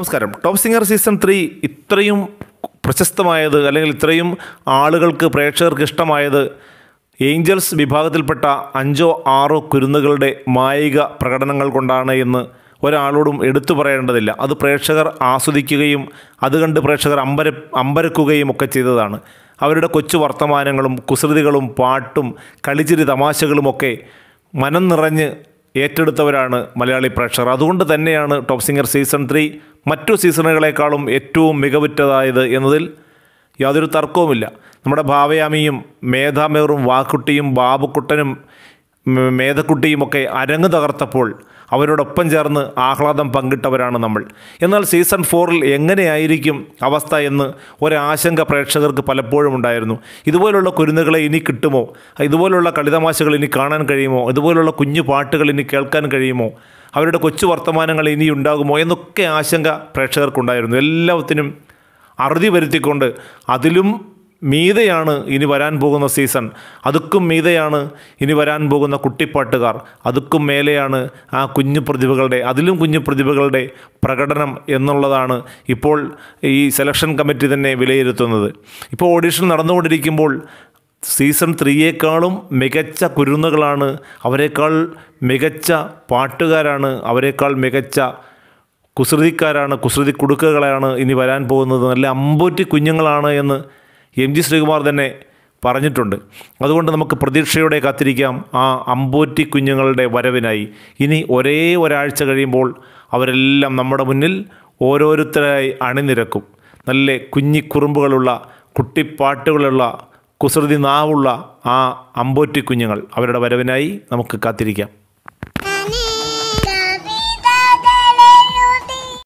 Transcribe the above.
നമസ്കാരം top singer season three ഇത്രയും പ്രശസ്തമായത് അല്ലെങ്കിൽ ഇത്രയും ആളുകൾക്ക് പ്രേക്ഷകർക്ക് ഇഷ്ടമായത് ഏഞ്ചൽസ് വിഭാഗത്തിൽപ്പെട്ട അഞ്ചോ ആറോ കുരുന്നുകളുടെ മായിക പ്രകടനങ്ങൾ കൊണ്ടാണ് എന്ന് ഒരാളോടും എടുത്തു പറയേണ്ടതില്ല അത് പ്രേക്ഷകർ ആസ്വദിക്കുകയും അത് കണ്ട് പ്രേക്ഷകർ അമ്പര അമ്പരക്കുകയും ഒക്കെ ചെയ്തതാണ് അവരുടെ കൊച്ചു വർത്തമാനങ്ങളും കുസൃതികളും പാട്ടും കളിച്ചിരി തമാശകളുമൊക്കെ മനം നിറഞ്ഞ് ഏറ്റെടുത്തവരാണ് മലയാളി പ്രേക്ഷകർ അതുകൊണ്ട് തന്നെയാണ് ടോപ്പ് സിംഗർ സീസൺ ത്രീ മറ്റു സീസണുകളെക്കാളും ഏറ്റവും മികവുറ്റതായത് എന്നതിൽ യാതൊരു തർക്കവുമില്ല നമ്മുടെ ഭാവയാമിയും മേധാമേറും വാക്കുട്ടിയും ബാബുക്കുട്ടനും മേധക്കുട്ടിയുമൊക്കെ അരങ്ങ് തകർത്തപ്പോൾ അവരോടൊപ്പം ചേർന്ന് ആഹ്ലാദം പങ്കിട്ടവരാണ് നമ്മൾ എന്നാൽ സീസൺ ഫോറിൽ എങ്ങനെയായിരിക്കും അവസ്ഥ എന്ന് ഒരാശങ്ക പ്രേക്ഷകർക്ക് പലപ്പോഴും ഉണ്ടായിരുന്നു ഇതുപോലുള്ള കുരുന്നുകളെ ഇനി കിട്ടുമോ ഇതുപോലുള്ള കളിതമാശകൾ ഇനി കാണാൻ കഴിയുമോ ഇതുപോലുള്ള കുഞ്ഞു പാട്ടുകൾ ഇനി കേൾക്കാൻ കഴിയുമോ അവരുടെ കൊച്ചു വർത്തമാനങ്ങൾ ഇനി ഉണ്ടാകുമോ എന്നൊക്കെ ആശങ്ക പ്രേക്ഷകർക്കുണ്ടായിരുന്നു എല്ലാത്തിനും അറുതി വരുത്തിക്കൊണ്ട് അതിലും മീതയാണ് ഇനി വരാൻ പോകുന്ന സീസൺ അതുക്കും മീതയാണ് ഇനി വരാൻ പോകുന്ന കുട്ടിപ്പാട്ടുകാർ അതുക്കും മേലെയാണ് ആ കുഞ്ഞു പ്രതിഭകളുടെ അതിലും കുഞ്ഞു പ്രതിഭകളുടെ പ്രകടനം എന്നുള്ളതാണ് ഇപ്പോൾ ഈ സെലക്ഷൻ കമ്മിറ്റി തന്നെ വിലയിരുത്തുന്നത് ഇപ്പോൾ ഓഡിഷൻ നടന്നുകൊണ്ടിരിക്കുമ്പോൾ സീസൺ ത്രീയേക്കാളും മികച്ച കുരുന്നുകളാണ് അവരെക്കാൾ മികച്ച പാട്ടുകാരാണ് അവരെക്കാൾ മികച്ച കുസൃതിക്കാരാണ് കുസൃതി കുടുക്കുകളാണ് ഇനി വരാൻ പോകുന്നത് നല്ല അമ്പൂറ്റി കുഞ്ഞുങ്ങളാണ് എന്ന് എം ജി ശ്രീകുമാർ തന്നെ പറഞ്ഞിട്ടുണ്ട് അതുകൊണ്ട് നമുക്ക് പ്രതീക്ഷയോടെ കാത്തിരിക്കാം ആ അമ്പൂറ്റി കുഞ്ഞുങ്ങളുടെ വരവിനായി ഇനി ഒരേ ഒരാഴ്ച കഴിയുമ്പോൾ അവരെല്ലാം നമ്മുടെ മുന്നിൽ ഓരോരുത്തരായി അണിനിരക്കും നല്ല കുഞ്ഞിക്കുറുമ്പുകളുള്ള കുട്ടിപ്പാട്ടുകളുള്ള കുസൃതി നാവുള്ള ആ അമ്പോറ്റി കുഞ്ഞുങ്ങൾ അവരുടെ വരവിനായി നമുക്ക് കാത്തിരിക്കാം